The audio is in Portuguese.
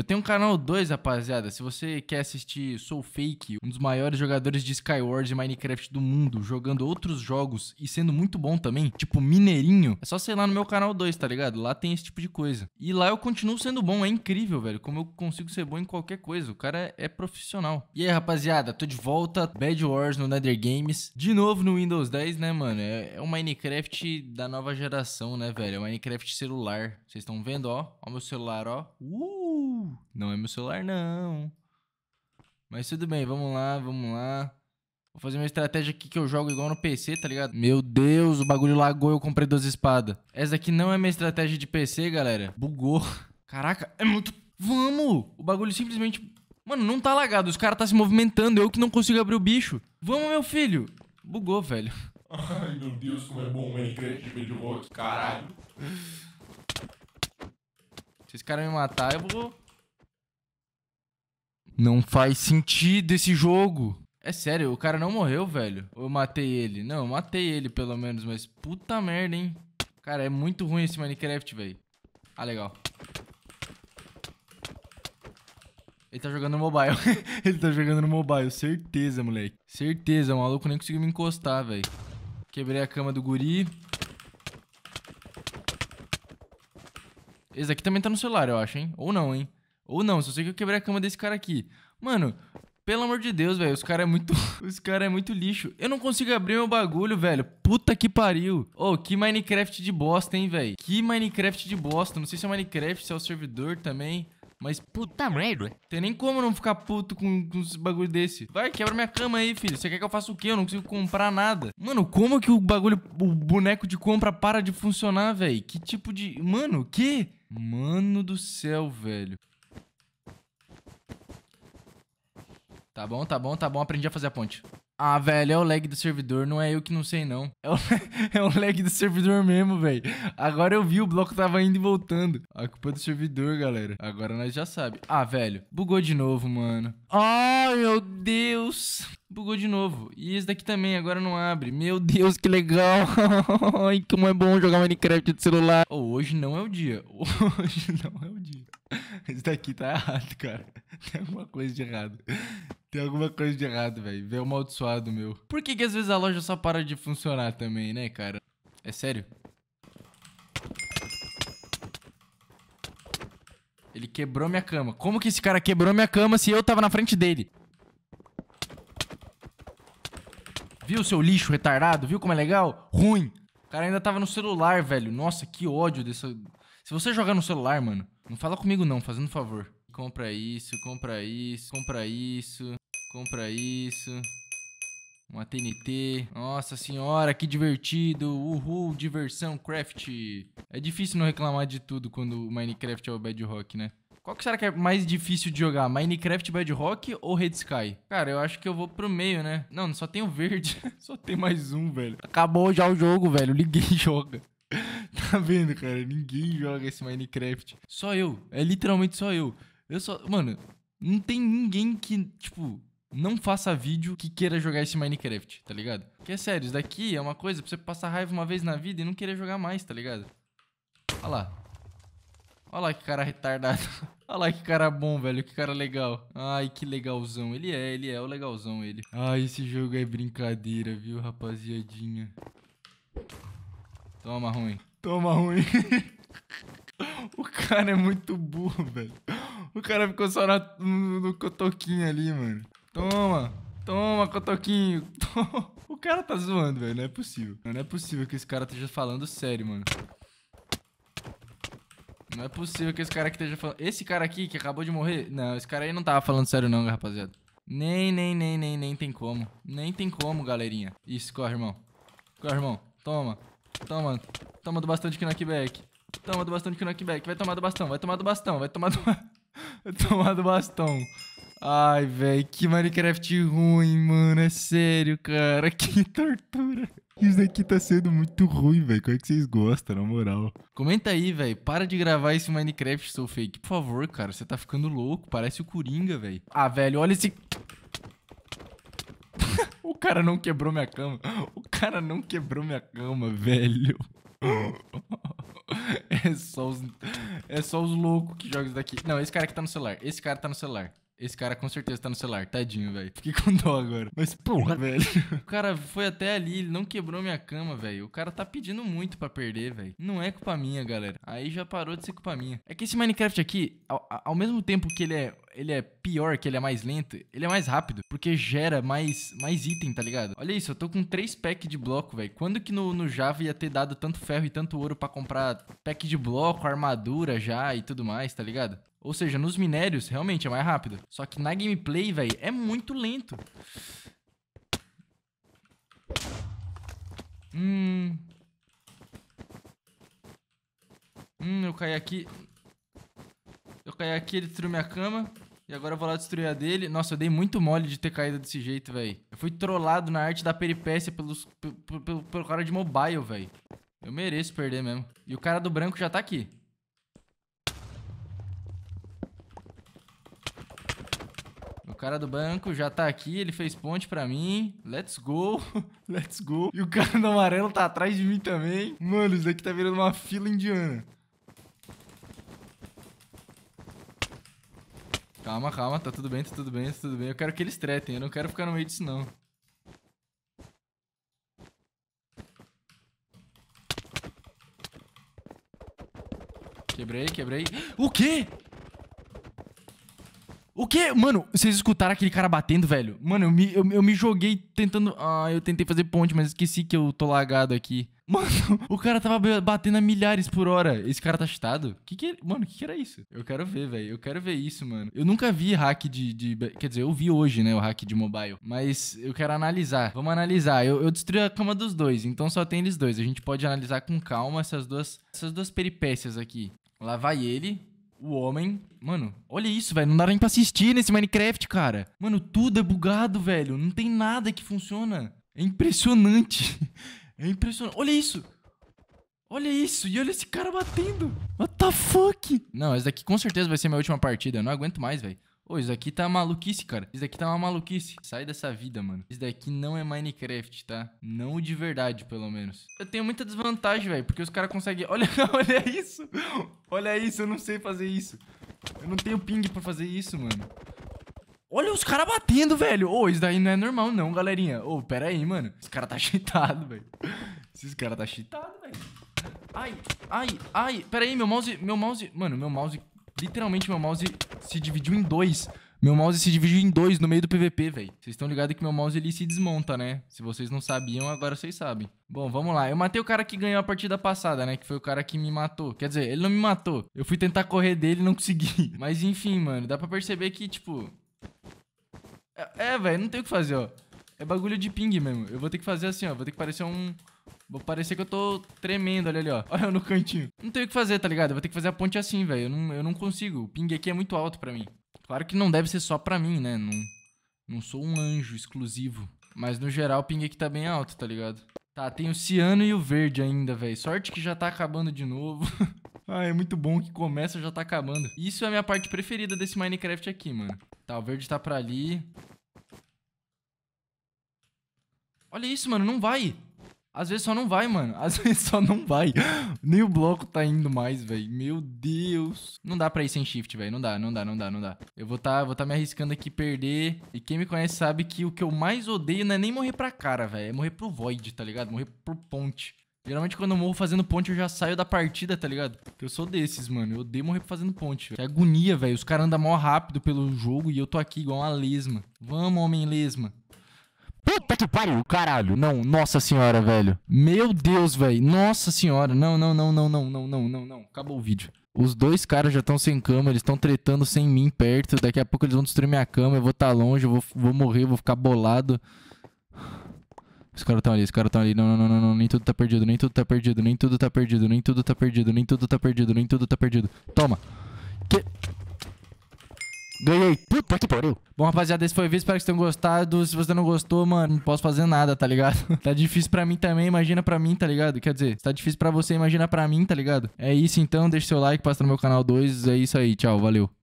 Eu tenho um canal 2, rapaziada. Se você quer assistir Soul Fake, um dos maiores jogadores de Skyward e Minecraft do mundo, jogando outros jogos e sendo muito bom também, tipo Mineirinho, é só sei lá no meu canal 2, tá ligado? Lá tem esse tipo de coisa. E lá eu continuo sendo bom, é incrível, velho, como eu consigo ser bom em qualquer coisa. O cara é profissional. E aí, rapaziada, tô de volta, Bad Wars no Nether Games, de novo no Windows 10, né, mano? É, é o Minecraft da nova geração, né, velho? É o Minecraft celular. Vocês estão vendo, ó? Ó meu celular, ó. Uh! não é meu celular, não. Mas tudo bem, vamos lá, vamos lá. Vou fazer uma estratégia aqui que eu jogo igual no PC, tá ligado? Meu Deus, o bagulho lagou, eu comprei duas espadas. Essa aqui não é minha estratégia de PC, galera. Bugou. Caraca, é muito... Vamos! O bagulho simplesmente... Mano, não tá lagado, os caras tá se movimentando, eu que não consigo abrir o bicho. Vamos, meu filho! Bugou, velho. Ai, meu Deus, como é bom o Minecraft de rock, caralho. Se esse cara me matar, eu vou não faz sentido esse jogo. É sério, o cara não morreu, velho. Ou eu matei ele? Não, eu matei ele pelo menos, mas puta merda, hein? Cara, é muito ruim esse Minecraft, velho. Ah, legal. Ele tá jogando no mobile. ele tá jogando no mobile, certeza, moleque. Certeza, o maluco nem conseguiu me encostar, velho. Quebrei a cama do guri. Esse aqui também tá no celular, eu acho, hein? Ou não, hein? Ou não, só sei que eu quebrei a cama desse cara aqui. Mano, pelo amor de Deus, velho. Os caras é muito. Os caras é muito lixo. Eu não consigo abrir meu bagulho, velho. Puta que pariu. Ô, oh, que Minecraft de bosta, hein, velho. Que Minecraft de bosta. Não sei se é Minecraft, se é o servidor também. Mas puta merda. Tem nem como não ficar puto com, com esse bagulho desse. Vai, quebra minha cama aí, filho. Você quer que eu faça o quê? Eu não consigo comprar nada. Mano, como que o bagulho, o boneco de compra para de funcionar, velho? Que tipo de. Mano, o quê? Mano do céu, velho. Tá bom, tá bom, tá bom. Aprendi a fazer a ponte. Ah, velho, é o lag do servidor. Não é eu que não sei, não. É o, é o lag do servidor mesmo, velho. Agora eu vi, o bloco tava indo e voltando. A culpa é do servidor, galera. Agora nós já sabe. Ah, velho, bugou de novo, mano. Ai, oh, meu Deus. Bugou de novo. E esse daqui também, agora não abre. Meu Deus, que legal. Ai, como é bom jogar Minecraft de celular. Oh, hoje não é o dia. Hoje não é o dia. Esse daqui tá errado, cara. Tem alguma coisa de errado. Tem alguma coisa de errado, velho. Vê o amaldiçoado meu. Por que, que às vezes a loja só para de funcionar também, né, cara? É sério? Ele quebrou minha cama. Como que esse cara quebrou minha cama se eu tava na frente dele? Viu, seu lixo retardado? Viu como é legal? Ruim. O cara ainda tava no celular, velho. Nossa, que ódio dessa... Se você jogar no celular, mano, não fala comigo não, fazendo favor. Compra isso, compra isso, compra isso. Compra isso. Uma TNT. Nossa senhora, que divertido. Uhul, diversão, craft. É difícil não reclamar de tudo quando o Minecraft é o Bedrock, né? Qual que será que é mais difícil de jogar? Minecraft Bedrock ou Red Sky? Cara, eu acho que eu vou pro meio, né? Não, só tem o verde. só tem mais um, velho. Acabou já o jogo, velho. Ninguém joga. tá vendo, cara? Ninguém joga esse Minecraft. Só eu. É literalmente só eu. Eu só... Mano, não tem ninguém que, tipo não faça vídeo que queira jogar esse Minecraft, tá ligado? Que é sério, isso daqui é uma coisa pra você passar raiva uma vez na vida e não querer jogar mais, tá ligado? Olha lá. Olha lá que cara retardado. Olha lá que cara bom, velho. Que cara legal. Ai, que legalzão. Ele é, ele é o legalzão, ele. Ai, esse jogo é brincadeira, viu, rapaziadinha. Toma, ruim. Toma, ruim. o cara é muito burro, velho. O cara ficou só na, no, no cotoquinho ali, mano. Toma, toma, cotoquinho. O cara tá zoando, velho. Não é possível. Não é possível que esse cara esteja falando sério, mano. Não é possível que esse cara que esteja falando... Esse cara aqui que acabou de morrer... Não, esse cara aí não tava falando sério não, rapaziada. Nem, nem, nem, nem, nem tem como. Nem tem como, galerinha. Isso, corre, irmão. Corre, irmão. Toma. Toma. Toma do bastão de knockback. Toma do bastão de knockback. Vai tomar do bastão, vai tomar do bastão, vai tomar do... vai tomar do bastão. Ai, velho, que Minecraft ruim, mano. É sério, cara. Que tortura. Isso daqui tá sendo muito ruim, velho. Como é que vocês gostam, na moral? Comenta aí, velho. Para de gravar esse Minecraft, sou fake. Por favor, cara. Você tá ficando louco. Parece o Coringa, velho. Ah, velho, olha esse... o cara não quebrou minha cama. O cara não quebrou minha cama, velho. é só os... É só os loucos que jogam isso daqui. Não, esse cara que tá no celular. Esse cara tá no celular. Esse cara com certeza tá no celular, tadinho, velho. Fiquei com dó agora. Mas, porra, velho. O cara foi até ali, ele não quebrou minha cama, velho. O cara tá pedindo muito para perder, velho. Não é culpa minha, galera. Aí já parou de ser culpa minha. É que esse Minecraft aqui, ao, ao mesmo tempo que ele é ele é pior, que ele é mais lento, ele é mais rápido, porque gera mais, mais item, tá ligado? Olha isso, eu tô com três packs de bloco, velho. Quando que no, no Java ia ter dado tanto ferro e tanto ouro para comprar pack de bloco, armadura já e tudo mais, tá ligado? Ou seja, nos minérios, realmente é mais rápido. Só que na gameplay, velho, é muito lento. Hum... Hum, eu caí aqui. Eu caí aqui, ele destruiu minha cama. E agora eu vou lá destruir a dele. Nossa, eu dei muito mole de ter caído desse jeito, velho. Eu fui trollado na arte da peripécia pelos, pelo, pelo, pelo cara de mobile, velho. Eu mereço perder mesmo. E o cara do branco já tá aqui. cara do banco já tá aqui, ele fez ponte para mim. Let's go, let's go. E o cara do amarelo tá atrás de mim também. Mano, isso daqui tá virando uma fila indiana. Calma, calma, tá tudo bem, tá tudo bem, tá tudo bem. Eu quero que eles tretem, eu não quero ficar no meio disso, não. Quebrei, quebrei. O quê? O que, Mano, vocês escutaram aquele cara batendo, velho? Mano, eu me, eu, eu me joguei tentando. Ah, eu tentei fazer ponte, mas esqueci que eu tô lagado aqui. Mano, o cara tava batendo a milhares por hora. Esse cara tá cheatado? Que que, mano, o que, que era isso? Eu quero ver, velho. Eu quero ver isso, mano. Eu nunca vi hack de, de, Quer dizer, eu vi hoje, né, o hack de mobile. Mas eu quero analisar. Vamos analisar. Eu, eu destruí a cama dos dois, então só tem eles dois. A gente pode analisar com calma essas duas, essas duas peripécias aqui. Lá vai ele o homem. Mano, olha isso, velho. Não dá nem pra assistir nesse Minecraft, cara. Mano, tudo é bugado, velho. Não tem nada que funciona. É impressionante. É impressionante. Olha isso. Olha isso. E olha esse cara batendo. What the fuck? Não, essa daqui com certeza vai ser minha última partida. Eu não aguento mais, velho. Ô, isso aqui tá maluquice, cara. Isso daqui tá uma maluquice. Sai dessa vida, mano. Isso daqui não é Minecraft, tá? Não de verdade, pelo menos. Eu tenho muita desvantagem, velho, porque os caras conseguem... Olha, olha isso! Olha isso, eu não sei fazer isso. Eu não tenho ping pra fazer isso, mano. Olha os caras batendo, velho. Ô, isso daí não é normal não, galerinha. Ô, pera aí, mano. Esse cara tá cheatado, velho. Esse cara tá cheatado, velho. Ai, ai, ai. Pera aí, meu mouse... Meu mouse... Mano, meu mouse Literalmente, meu mouse se dividiu em dois. Meu mouse se dividiu em dois no meio do PVP, velho. Vocês estão ligados que meu mouse ele se desmonta, né? Se vocês não sabiam, agora vocês sabem. Bom, vamos lá. Eu matei o cara que ganhou a partida passada, né? Que foi o cara que me matou. Quer dizer, ele não me matou. Eu fui tentar correr dele e não consegui. Mas enfim, mano, dá pra perceber que, tipo. É, é velho, não tem o que fazer, ó. É bagulho de ping mesmo. Eu vou ter que fazer assim, ó. Vou ter que parecer um. Vou parecer que eu tô tremendo, ali ali, ó. Olha eu no cantinho. Não tenho o que fazer, tá ligado? Eu vou ter que fazer a ponte assim, velho. Eu não, eu não consigo. O ping aqui é muito alto pra mim. Claro que não deve ser só pra mim, né? Não, não sou um anjo exclusivo. Mas no geral o ping aqui tá bem alto, tá ligado? Tá, tem o ciano e o verde ainda, velho. Sorte que já tá acabando de novo. ah, é muito bom que começa já tá acabando. Isso é a minha parte preferida desse Minecraft aqui, mano. Tá, o verde tá pra ali. Olha isso, mano. Não vai. Às vezes só não vai, mano. Às vezes só não vai. Nem o bloco tá indo mais, velho. Meu Deus. Não dá pra ir sem shift, velho. Não dá, não dá, não dá, não dá. Eu vou tá, vou tá me arriscando aqui perder. E quem me conhece sabe que o que eu mais odeio não é nem morrer pra cara, velho. É morrer pro void, tá ligado? Morrer pro ponte. Geralmente quando eu morro fazendo ponte, eu já saio da partida, tá ligado? Porque eu sou desses, mano. Eu odeio morrer fazendo ponte. É agonia, velho. Os caras andam mó rápido pelo jogo e eu tô aqui igual uma lesma. Vamos, homem lesma. Puta que pariu, caralho. Não, nossa senhora, velho. Meu Deus, velho. Nossa senhora. Não, não, não, não, não, não, não, não, não. Acabou o vídeo. Os dois caras já estão sem cama, eles estão tretando sem mim perto. Daqui a pouco eles vão destruir minha cama, eu vou estar tá longe, eu vou, vou morrer, eu vou ficar bolado. Os caras estão ali, os caras estão ali. Não, não, não, não, não, nem tudo tá perdido, nem tudo tá perdido, nem tudo tá perdido, nem tudo tá perdido, nem tudo tá perdido, nem tudo tá perdido. Tá Toma. Que... Ganhei. Puta que pariu. Bom, rapaziada, esse foi o vídeo. Espero que vocês tenham gostado. Se você não gostou, mano, não posso fazer nada, tá ligado? tá difícil pra mim também, imagina pra mim, tá ligado? Quer dizer, se tá difícil pra você, imagina pra mim, tá ligado? É isso então, deixa seu like, passa no meu canal 2. É isso aí, tchau, valeu.